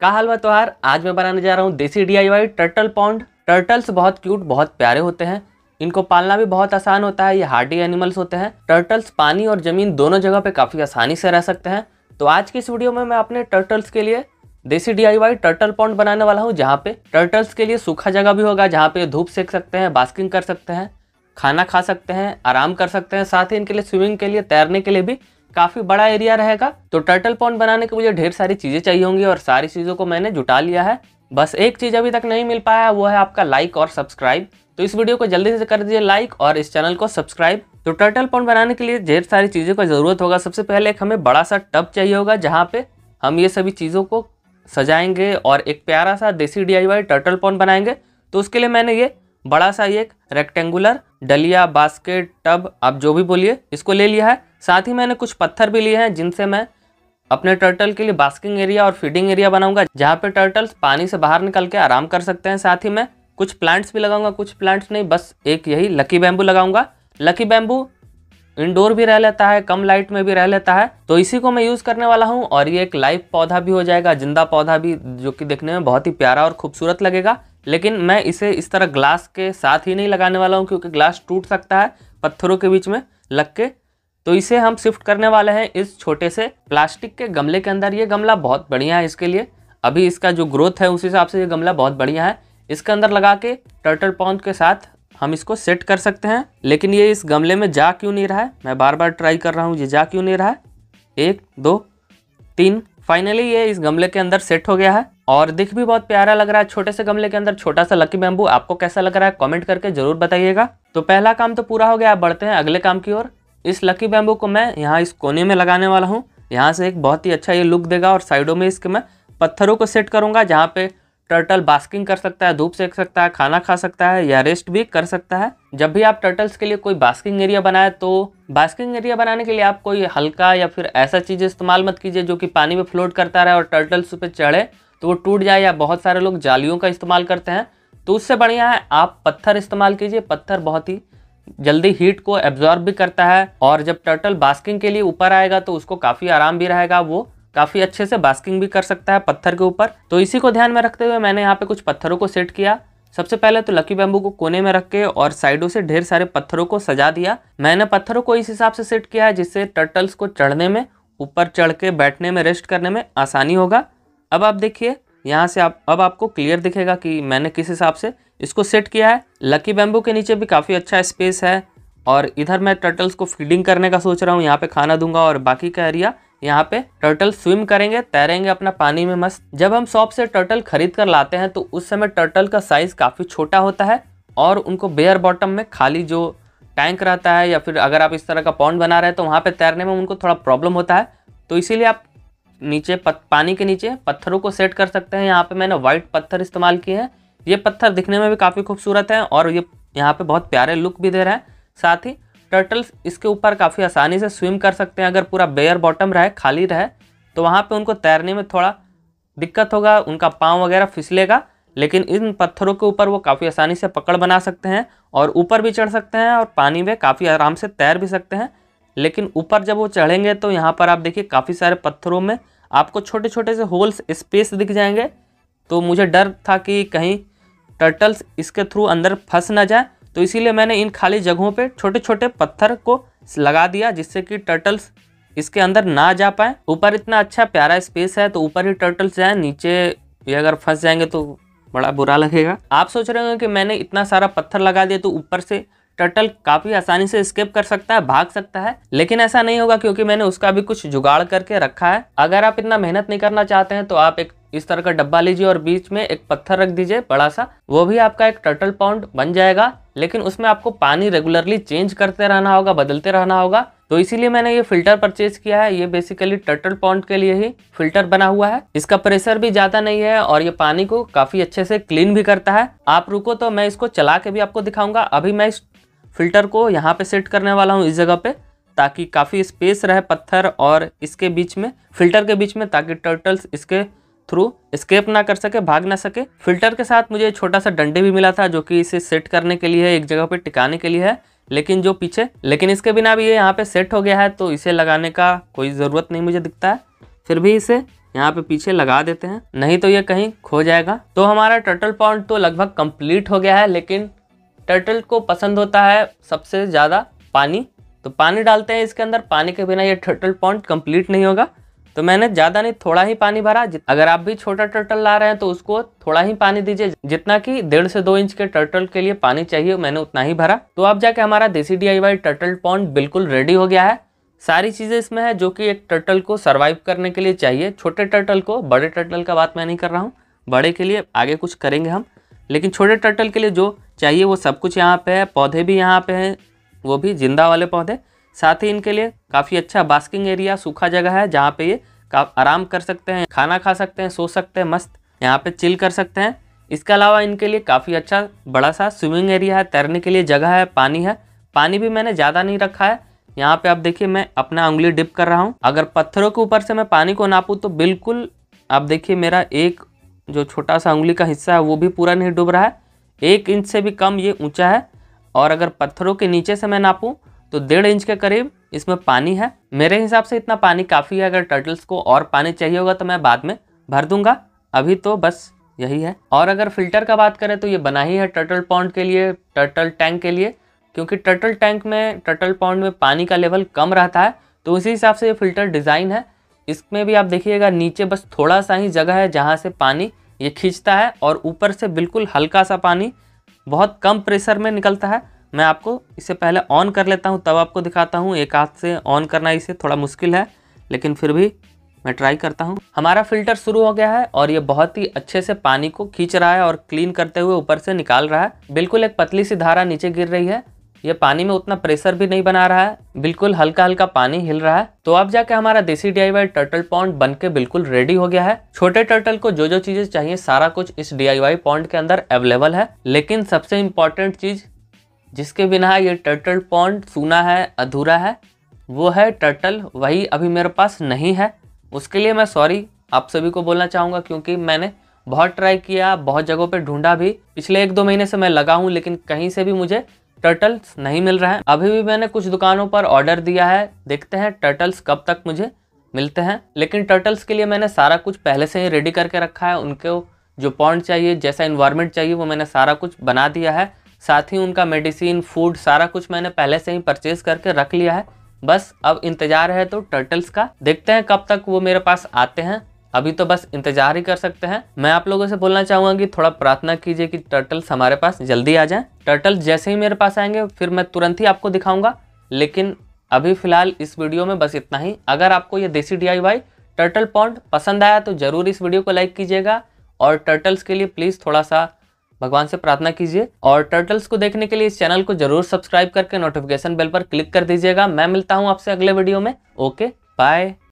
का हलवा त्यौहार आज मैं बनाने जा रहा हूँ desi DIY turtle pond turtles बहुत क्यूट बहुत प्यारे होते हैं इनको पालना भी बहुत आसान होता है ये हार्डी एनिमल्स होते हैं टर्टल्स पानी और ज़मीन दोनों जगह पे काफ़ी आसानी से रह सकते हैं तो आज की इस वीडियो में मैं अपने टर्टल्स के लिए देसी डीआईवाई टर्टल पॉन्ड बनाने वाला हूँ जहाँ पे टर्टल्स के लिए सूखा जगह भी होगा जहाँ पे धूप सेक सकते हैं बास्किंग कर सकते हैं खाना खा सकते हैं आराम कर सकते हैं साथ ही इनके लिए स्विमिंग के लिए तैरने के लिए भी काफ़ी बड़ा एरिया रहेगा तो टर्टल पॉन्ड बनाने के मुझे ढेर सारी चीज़ें चाहिए होंगी और सारी चीज़ों को मैंने जुटा लिया है बस एक चीज़ अभी तक नहीं मिल पाया वो है आपका लाइक और सब्सक्राइब तो इस वीडियो को जल्दी से कर दीजिए लाइक और इस चैनल को सब्सक्राइब तो टर्टल पॉन्ड बनाने के लिए ढेर सारी चीज़ों का ज़रूरत होगा सबसे पहले एक हमें बड़ा सा टब चाहिए होगा जहाँ पे हम ये सभी चीज़ों को सजाएंगे और एक प्यारा सा देसी डी टर्टल पॉन्ड बनाएंगे तो उसके लिए मैंने ये बड़ा सा एक रेक्टेंगुलर डलिया बास्केट टब आप जो भी बोलिए इसको ले लिया है साथ ही मैंने कुछ पत्थर भी लिए हैं जिनसे मैं अपने टर्टल के लिए बास्किंग एरिया और फीडिंग एरिया बनाऊंगा जहाँ पे टर्टल्स पानी से बाहर निकल के आराम कर सकते हैं साथ ही मैं कुछ प्लांट्स भी लगाऊंगा कुछ प्लांट्स नहीं बस एक यही लकी बैम्बू लगाऊंगा लकी बैम्बू इंडोर भी रह लेता है कम लाइट में भी रह लेता है तो इसी को मैं यूज़ करने वाला हूँ और ये एक लाइव पौधा भी हो जाएगा जिंदा पौधा भी जो कि देखने में बहुत ही प्यारा और खूबसूरत लगेगा लेकिन मैं इसे इस तरह ग्लास के साथ ही नहीं लगाने वाला हूँ क्योंकि ग्लास टूट सकता है पत्थरों के बीच में लग के तो इसे हम शिफ्ट करने वाले हैं इस छोटे से प्लास्टिक के गमले के अंदर ये गमला बहुत बढ़िया है इसके लिए अभी इसका जो ग्रोथ है उस हिसाब से ये गमला बहुत बढ़िया है इसके अंदर लगा के टर्टल पॉन्ड के साथ हम इसको सेट कर सकते हैं लेकिन ये इस गमले में जा क्यों नहीं रहा है मैं बार बार ट्राई कर रहा हूँ ये जा क्यों नहीं रहा है एक दो तीन फाइनली ये इस गमले के अंदर सेट हो गया है और दिख भी बहुत प्यारा लग रहा है छोटे से गमले के अंदर छोटा सा लकी बैम्बू आपको कैसा लग रहा है कमेंट करके जरूर बताइएगा तो पहला काम तो पूरा हो गया आप बढ़ते हैं अगले काम की ओर इस लकी बैम्बू को मैं यहाँ इस कोने में लगाने वाला हूँ यहाँ से एक बहुत ही अच्छा ये लुक देगा और साइडों में इसके मैं पत्थरों को सेट करूँगा जहाँ पे टर्टल बास्किंग कर सकता है धूप सेक सकता है खाना खा सकता है या रेस्ट भी कर सकता है जब भी आप टर्टल्स के लिए कोई बास्किंग एरिया बनाए तो बास्किंग एरिया बनाने के लिए आप कोई हल्का या फिर ऐसा चीज़ इस्तेमाल मत कीजिए जो कि पानी में फ्लोट करता रहे और टर्टल्स पर चढ़े तो वो टूट जाए या बहुत सारे लोग जालियों का इस्तेमाल करते हैं तो उससे बढ़िया है आप पत्थर इस्तेमाल कीजिए पत्थर बहुत ही जल्दी हीट को एब्जॉर्ब भी करता है और जब टर्टल बास्किंग के लिए ऊपर आएगा तो उसको काफ़ी आराम भी रहेगा वो काफ़ी अच्छे से बास्किंग भी कर सकता है पत्थर के ऊपर तो इसी को ध्यान में रखते हुए मैंने यहाँ पे कुछ पत्थरों को सेट किया सबसे पहले तो लकी बैम्बू को कोने में रख के और साइडों से ढेर सारे पत्थरों को सजा दिया मैंने पत्थरों को इस हिसाब से सेट किया है जिससे टर्टल्स को चढ़ने में ऊपर चढ़ के बैठने में रेस्ट करने में आसानी होगा अब आप देखिए यहाँ से आप अब आपको क्लियर दिखेगा कि मैंने किस हिसाब से इसको सेट किया है लकी बैम्बू के नीचे भी काफ़ी अच्छा स्पेस है और इधर मैं टर्टल्स को फीडिंग करने का सोच रहा हूँ यहाँ पे खाना दूंगा और बाकी का एरिया यहाँ पे टर्टल स्विम करेंगे तैरेंगे अपना पानी में मस्त जब हम शॉप से टर्टल खरीद कर लाते हैं तो उस समय टर्टल का साइज काफ़ी छोटा होता है और उनको बेयर बॉटम में खाली जो टैंक रहता है या फिर अगर आप इस तरह का पॉन्ड बना रहे हैं तो वहाँ पर तैरने में उनको थोड़ा प्रॉब्लम होता है तो इसीलिए आप नीचे पत, पानी के नीचे पत्थरों को सेट कर सकते हैं यहाँ पे मैंने व्हाइट पत्थर इस्तेमाल किए हैं ये पत्थर दिखने में भी काफ़ी खूबसूरत है और ये यहाँ पे बहुत प्यारे लुक भी दे रहे हैं साथ ही टर्टल्स इसके ऊपर काफ़ी आसानी से स्विम कर सकते हैं अगर पूरा बेयर बॉटम रहे खाली रहे तो वहाँ पे उनको तैरने में थोड़ा दिक्कत होगा उनका पाँव वगैरह फिसलेगा लेकिन इन पत्थरों के ऊपर वो काफ़ी आसानी से पकड़ बना सकते हैं और ऊपर भी चढ़ सकते हैं और पानी में काफ़ी आराम से तैर भी सकते हैं लेकिन ऊपर जब वो चढ़ेंगे तो यहाँ पर आप देखिए काफ़ी सारे पत्थरों में आपको छोटे छोटे से होल्स स्पेस दिख जाएंगे तो मुझे डर था कि कहीं टर्टल्स इसके थ्रू अंदर फंस ना जाए तो इसीलिए मैंने इन खाली जगहों पे छोटे छोटे पत्थर को लगा दिया जिससे कि टर्टल्स इसके अंदर ना जा पाए ऊपर इतना अच्छा प्यारा स्पेस है तो ऊपर ही टर्टल्स जाए नीचे ये अगर फंस जाएंगे तो बड़ा बुरा लगेगा आप सोच रहे होंगे कि मैंने इतना सारा पत्थर लगा दिया तो ऊपर से टर्टल काफ़ी आसानी से स्केप कर सकता है भाग सकता है लेकिन ऐसा नहीं होगा क्योंकि मैंने उसका भी कुछ जुगाड़ करके रखा है अगर आप इतना मेहनत नहीं करना चाहते हैं तो आप एक इस तरह का डब्बा लीजिए और बीच में एक पत्थर रख दीजिए बड़ा सा वो भी आपका एक टर्टल पाउंड बन जाएगा लेकिन उसमें आपको पानी रेगुलरली चेंज करते रहना होगा बदलते रहना होगा तो इसीलिए मैंने ये फिल्टर परचेज किया है ये बेसिकली टर्टल पॉन्ड के लिए ही फिल्टर बना हुआ है इसका प्रेशर भी ज्यादा नहीं है और ये पानी को काफी अच्छे से क्लीन भी करता है आप रुको तो मैं इसको चला के भी आपको दिखाऊंगा अभी मैं इस फिल्टर को यहाँ पे सेट करने वाला हूँ इस जगह पे ताकि काफ़ी स्पेस रहे पत्थर और इसके बीच में फिल्टर के बीच में ताकि टर्टल्स इसके थ्रू स्केप ना कर सके भाग ना सके फिल्टर के साथ मुझे छोटा सा डंडे भी मिला था जो कि इसे सेट करने के लिए है एक जगह पे टिकाने के लिए है लेकिन जो पीछे लेकिन इसके बिना भी ये यहाँ पे सेट हो गया है तो इसे लगाने का कोई ज़रूरत नहीं मुझे दिखता है फिर भी इसे यहाँ पे पीछे लगा देते हैं नहीं तो ये कहीं खो जाएगा तो हमारा टर्टल पॉन्ड तो लगभग कंप्लीट हो गया है लेकिन टर्टल को पसंद होता है सबसे ज़्यादा पानी तो पानी डालते हैं इसके अंदर पानी के बिना ये टर्टल पॉन्ट कंप्लीट नहीं होगा तो मैंने ज़्यादा नहीं थोड़ा ही पानी भरा अगर आप भी छोटा टर्टल ला रहे हैं तो उसको थोड़ा ही पानी दीजिए जितना कि डेढ़ से दो इंच के टर्टल के लिए पानी चाहिए मैंने उतना ही भरा तो आप जाके हमारा देसी डी टर्टल पॉन्ट बिल्कुल रेडी हो गया है सारी चीज़ें इसमें है जो कि एक टर्टल को सर्वाइव करने के लिए चाहिए छोटे टर्टल को बड़े टर्टल का बात मैं नहीं कर रहा हूँ बड़े के लिए आगे कुछ करेंगे हम लेकिन छोटे टर्टल के लिए जो चाहिए वो सब कुछ यहाँ पे है पौधे भी यहाँ पे हैं वो भी जिंदा वाले पौधे साथ ही इनके लिए काफ़ी अच्छा बास्किंग एरिया सूखा जगह है जहाँ पे ये आराम कर सकते हैं खाना खा सकते हैं सो सकते हैं मस्त यहाँ पे चिल कर सकते हैं इसके अलावा इनके लिए काफ़ी अच्छा बड़ा सा स्विमिंग एरिया है तैरने के लिए जगह है पानी है पानी भी मैंने ज़्यादा नहीं रखा है यहाँ पे आप देखिए मैं अपना उंगली डिप कर रहा हूँ अगर पत्थरों के ऊपर से मैं पानी को नापूँ तो बिल्कुल आप देखिए मेरा एक जो छोटा सा उंगली का हिस्सा है वो भी पूरा नहीं डूब रहा है एक इंच से भी कम ये ऊंचा है और अगर पत्थरों के नीचे से मैं नापूँ तो डेढ़ इंच के करीब इसमें पानी है मेरे हिसाब से इतना पानी काफ़ी है अगर टर्टल्स को और पानी चाहिए होगा तो मैं बाद में भर दूंगा अभी तो बस यही है और अगर फिल्टर का बात करें तो ये बना ही है टर्टल पॉन्ड के लिए टर्टल टैंक के लिए क्योंकि टर्टल टैंक में टर्टल पॉन्ड में पानी का लेवल कम रहता है तो उसी हिसाब से ये फिल्टर डिज़ाइन है इसमें भी आप देखिएगा नीचे बस थोड़ा सा ही जगह है जहाँ से पानी ये खींचता है और ऊपर से बिल्कुल हल्का सा पानी बहुत कम प्रेशर में निकलता है मैं आपको इसे पहले ऑन कर लेता हूँ तब आपको दिखाता हूँ एक हाथ से ऑन करना इसे थोड़ा मुश्किल है लेकिन फिर भी मैं ट्राई करता हूँ हमारा फिल्टर शुरू हो गया है और ये बहुत ही अच्छे से पानी को खींच रहा है और क्लीन करते हुए ऊपर से निकाल रहा है बिल्कुल एक पतली सी धारा नीचे गिर रही है ये पानी में उतना प्रेशर भी नहीं बना रहा है बिल्कुल हल्का हल्का पानी हिल रहा है तो अब जाके हमारा देसी डी टर्टल पॉन्ड बन के बिल्कुल रेडी हो गया है छोटे टर्टल को जो जो चीजें चाहिए सारा कुछ इस डी पॉन्ड के अंदर अवेलेबल है लेकिन सबसे इम्पोर्टेंट चीज जिसके बिना ये टर्टल पॉन्ड सूना है अधूरा है वो है टर्टल वही अभी मेरे पास नहीं है उसके लिए मैं सॉरी आप सभी को बोलना चाहूँगा क्योंकि मैंने बहुत ट्राई किया बहुत जगहों पे ढूंढा भी पिछले एक दो महीने से मैं लगा हूँ लेकिन कहीं से भी मुझे टर्टल्स नहीं मिल रहा है अभी भी मैंने कुछ दुकानों पर ऑर्डर दिया है देखते हैं टर्टल्स कब तक मुझे मिलते हैं लेकिन टर्टल्स के लिए मैंने सारा कुछ पहले से ही रेडी करके रखा है उनको जो पॉइंट चाहिए जैसा इन्वायरमेंट चाहिए वो मैंने सारा कुछ बना दिया है साथ ही उनका मेडिसिन फूड सारा कुछ मैंने पहले से ही परचेज करके रख लिया है बस अब इंतज़ार है तो टर्टल्स का देखते हैं कब तक वो मेरे पास आते हैं अभी तो बस इंतजार ही कर सकते हैं मैं आप लोगों से बोलना चाहूंगा कि थोड़ा प्रार्थना कीजिए कि टर्टल्स हमारे पास जल्दी आ जाए टर्टल जैसे ही मेरे पास आएंगे फिर मैं तुरंत ही आपको दिखाऊंगा लेकिन अभी फ़िलहाल इस वीडियो में बस इतना ही अगर आपको ये देसी डी टर्टल पॉन्ड पसंद आया तो ज़रूर इस वीडियो को लाइक कीजिएगा और टर्टल्स के लिए प्लीज़ थोड़ा सा भगवान से प्रार्थना कीजिए और टर्टल्स को देखने के लिए इस चैनल को जरूर सब्सक्राइब करके नोटिफिकेशन बेल पर क्लिक कर दीजिएगा मैं मिलता हूँ आपसे अगले वीडियो में ओके बाय